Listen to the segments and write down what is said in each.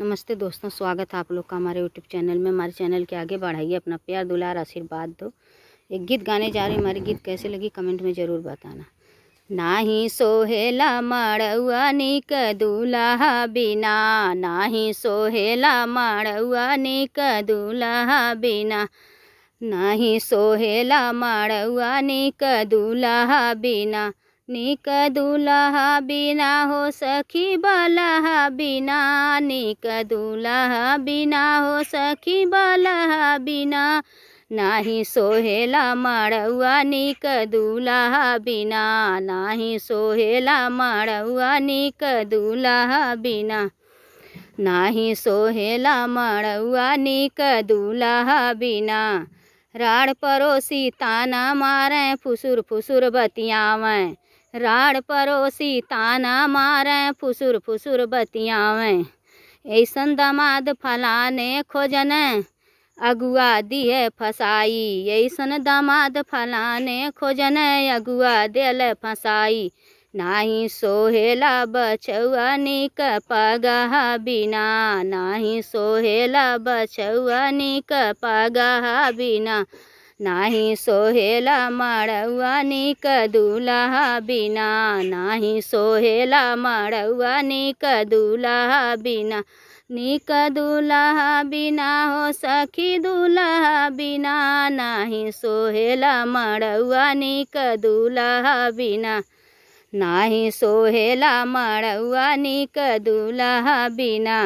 नमस्ते दोस्तों स्वागत है आप लोग का हमारे यूट्यूब चैनल में हमारे चैनल के आगे बढ़ाइए अपना प्यार दुलार आशीर्वाद दो एक गीत गाने जा रहे हमारे गीत कैसे लगी कमेंट में ज़रूर बताना नाही सोहेला मड़ुआ निक दूल्हा बिना नाही सोहेला मड़ुआ निक दूल्हा बिना नाही सोहेला मड़ुआ निक दूल्हा बिना निक दूल्हा बिना हो सखी बलहा बिना निक दूल्हा बिना हो सखी बलहा बिना नाही सोहेला मड़ुआ निक दूल्हा बिना नाही सोहेला मड़ुआ निक दूल्हा बिना नाही सोहेला मड़ुआ निक दूल्हा बिना राड़ परोसी ताना मारें फुसुर फुसुर बतियावें राड़ परोसी ताना मारे फुसुर फुसुर बतियावे ऐसन दामाद फलाने खोजन अगुआ दिए फसाई ऐसन दामाद फलाने खोजन अगुआ दिल फसाई नाही सोहेला बछुआ निक पगह बिना नाही सोहेला बछुआ निक पगह बिना नाही सोहेला मड़ुआनी कदूलहा बिना नाही सोहेला मड़ुआनी कदूलहा बिना निक दूल्हा बिना हो सखी दूल्हा बिना नाही सोहेला मड़ुआ निक दूल्हा बिना नाही सोहेला मड़ुआ निक दूल्हा बिना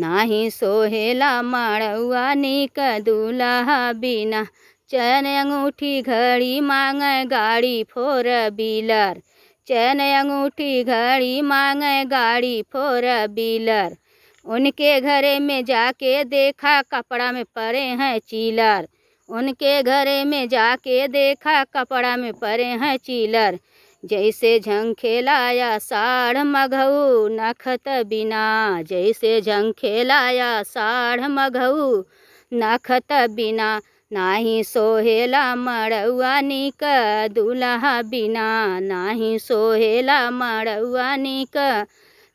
नाही सोहेला माड़ुआ निक दूल्हा बिना चैन अंगूठी घड़ी मांगे गाड़ी फोर बिलर चैन अंगूठी घड़ी मांगे गाड़ी फोर बिलर उनके घरे में जाके देखा कपड़ा में पड़े हैं चीलर उनके घरे में जाके देखा कपड़ा में पड़े हैं चीलर जैसे खेलाया साढ़ मघऊ नखत बिना जैसे खेलाया साढ़ मघऊ नखत बिना नाही सोहेला मड़ुआ निक दूल्हा बिना नाही सोहेला मड़ुआ निक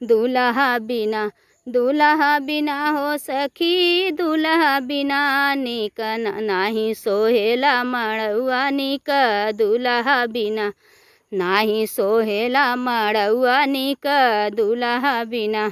दूल्हा बिना दूल्हा बिना हो सखी दूल्हा बिना निक नाही सोहेला मड़ुआ निक दूल्हा बिना नाही सोहेला मड़ौआ निक दूल्हा बिना